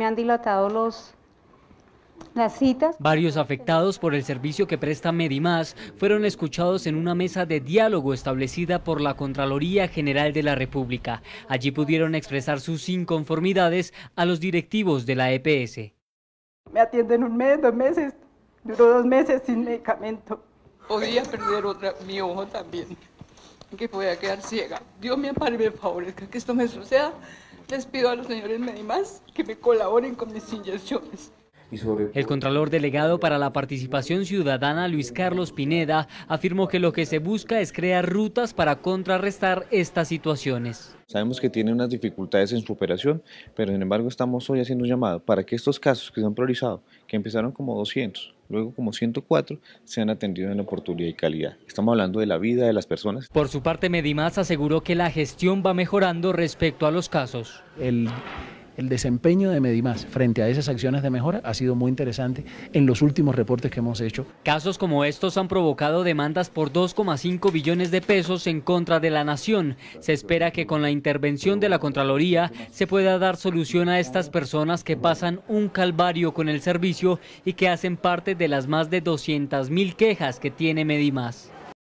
Me han dilatado los, las citas. Varios afectados por el servicio que presta Medimás fueron escuchados en una mesa de diálogo establecida por la Contraloría General de la República. Allí pudieron expresar sus inconformidades a los directivos de la EPS. Me atienden un mes, dos meses, duró dos meses sin medicamento. Podría perder otra, mi ojo también, que podía quedar ciega. Dios me ampare me favorezca que esto me suceda. Les pido a los señores Medimás que me colaboren con mis inyecciones. El contralor delegado para la participación ciudadana, Luis Carlos Pineda, afirmó que lo que se busca es crear rutas para contrarrestar estas situaciones. Sabemos que tiene unas dificultades en su operación, pero sin embargo estamos hoy haciendo un llamado para que estos casos que se han priorizado, que empezaron como 200, luego como 104 se han atendido en oportunidad y calidad. Estamos hablando de la vida de las personas. Por su parte, Medimás aseguró que la gestión va mejorando respecto a los casos. El el desempeño de Medimás frente a esas acciones de mejora ha sido muy interesante en los últimos reportes que hemos hecho. Casos como estos han provocado demandas por 2,5 billones de pesos en contra de la nación. Se espera que con la intervención de la Contraloría se pueda dar solución a estas personas que pasan un calvario con el servicio y que hacen parte de las más de 200 mil quejas que tiene Medimás.